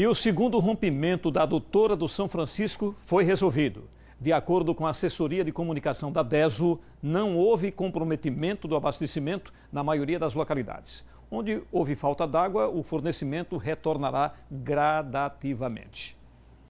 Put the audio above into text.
E o segundo rompimento da adutora do São Francisco foi resolvido. De acordo com a assessoria de comunicação da DESO, não houve comprometimento do abastecimento na maioria das localidades. Onde houve falta d'água, o fornecimento retornará gradativamente.